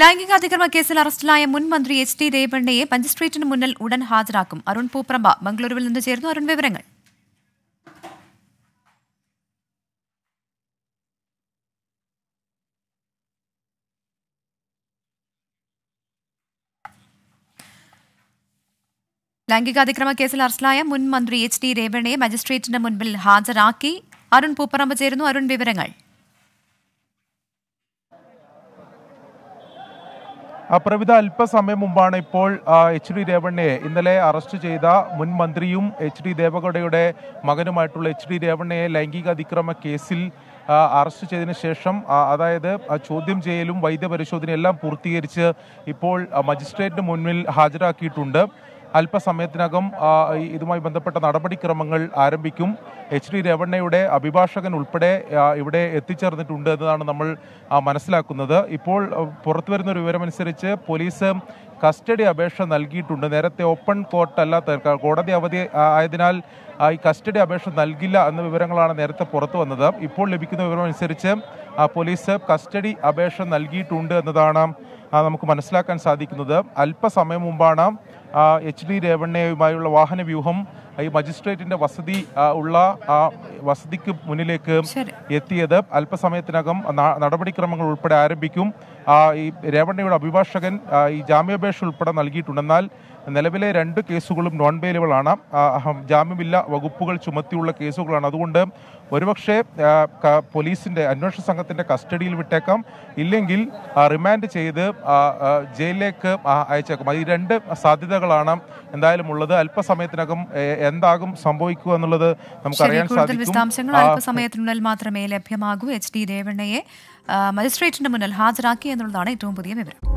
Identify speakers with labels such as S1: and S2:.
S1: ലൈംഗിക അതിക്രമ കേസിൽ അറസ്റ്റിലായ മുൻ മന്ത്രി എച്ച് ടി രേവണ്ണയെ മജിസ്ട്രേറ്റിന് മുന്നിൽ ഉടൻ ഹാജരാക്കും അരുൺ പൂപ്രമ്പ ബംഗളൂരുവിൽ നിന്ന് ചേർന്നു അരുൺ വിവരങ്ങൾ ലൈംഗിക അതിക്രമ കേസിൽ അറസ്റ്റിലായ മുൻ മന്ത്രി എച്ച് ടി രേവണയെ മജിസ്ട്രേറ്റിന് മുൻപിൽ ഹാജരാക്കി അരുൺ പൂപ്പറമ്പ് ചേരുന്നു അരുൺ വിവരങ്ങൾ
S2: പ്രവിധ അല്പസമയം മുമ്പാണ് ഇപ്പോൾ എച്ച് ഡി രേവണ്ണയെ ഇന്നലെ അറസ്റ്റ് ചെയ്ത മുൻ മന്ത്രിയും എച്ച് ഡി ദേവഗൌഡയുടെ മകനുമായിട്ടുള്ള എച്ച് ഡി രേവണ്ണയെ ലൈംഗിക അതിക്രമ കേസിൽ അറസ്റ്റ് ചെയ്തതിന് ശേഷം അതായത് ചോദ്യം ചെയ്യലും വൈദ്യപരിശോധനയും എല്ലാം പൂർത്തീകരിച്ച് ഇപ്പോൾ മജിസ്ട്രേറ്റിന് മുന്നിൽ ഹാജരാക്കിയിട്ടുണ്ട് അല്പസമയത്തിനകം ഇതുമായി ബന്ധപ്പെട്ട നടപടിക്രമങ്ങൾ ആരംഭിക്കും എച്ച് ഡി രമണയുടെ അഭിഭാഷകൻ ഉൾപ്പെടെ ഇവിടെ എത്തിച്ചേർന്നിട്ടുണ്ട് എന്നതാണ് നമ്മൾ മനസ്സിലാക്കുന്നത് ഇപ്പോൾ പുറത്തു വരുന്ന ഒരു വിവരമനുസരിച്ച് പോലീസ് കസ്റ്റഡി അപേക്ഷ നൽകിയിട്ടുണ്ട് നേരത്തെ ഓപ്പൺ കോർട്ടല്ലാത്ത കോടതി അവധി ആയതിനാൽ ഈ കസ്റ്റഡി അപേക്ഷ നൽകില്ല എന്ന വിവരങ്ങളാണ് നേരത്തെ പുറത്തു വന്നത് ഇപ്പോൾ ലഭിക്കുന്ന വിവരമനുസരിച്ച് പോലീസ് കസ്റ്റഡി അപേക്ഷ നൽകിയിട്ടുണ്ട് എന്നതാണ് നമുക്ക് മനസ്സിലാക്കാൻ സാധിക്കുന്നത് അല്പസമയം മുമ്പാണ് എച്ച് ഡി രേവണ്ണയുമായുള്ള വാഹനവ്യൂഹം ഈ മജിസ്ട്രേറ്റിന്റെ വസതി ഉള്ള ആ വസതിക്ക് മുന്നിലേക്ക് എത്തിയത് അല്പസമയത്തിനകം നടപടിക്രമങ്ങൾ ഉൾപ്പെടെ ആരംഭിക്കും ഈ രേവണ്ണയുടെ അഭിഭാഷകൻ ഈ ജാമ്യാപേക്ഷ ഉൾപ്പെടെ നൽകിയിട്ടുണ്ടെന്നാൽ നിലവിലെ രണ്ട് കേസുകളും നോൺ ബെയിലബിൾ ആണ് ജാമ്യമില്ല വകുപ്പുകൾ ചുമത്തിയുള്ള കേസുകളാണ് അതുകൊണ്ട് ഒരുപക്ഷെ പോലീസിൻ്റെ അന്വേഷണ സംഘത്തിൻ്റെ കസ്റ്റഡിയിൽ വിട്ടേക്കാം ഇല്ലെങ്കിൽ റിമാൻഡ് ചെയ്ത് ജയിലിലേക്ക് അയച്ചേക്കും ഈ രണ്ട് സാധ്യതകളാണ് എന്തായാലും ഉള്ളത് അല്പസമയത്തിനകം എന്താകും സംഭവിക്കുക എന്നുള്ളത് നമുക്കറിയാൻ സാധിക്കും വിശദാംശങ്ങൾ അല്പസമയത്തിനുള്ളിൽ
S1: മാത്രമേ ലഭ്യമാകൂ എച്ച് ഡി മജിസ്ട്രേറ്റിന്റെ മുന്നിൽ ഹാജരാക്കി എന്നുള്ളതാണ് ഏറ്റവും പുതിയ വിവരം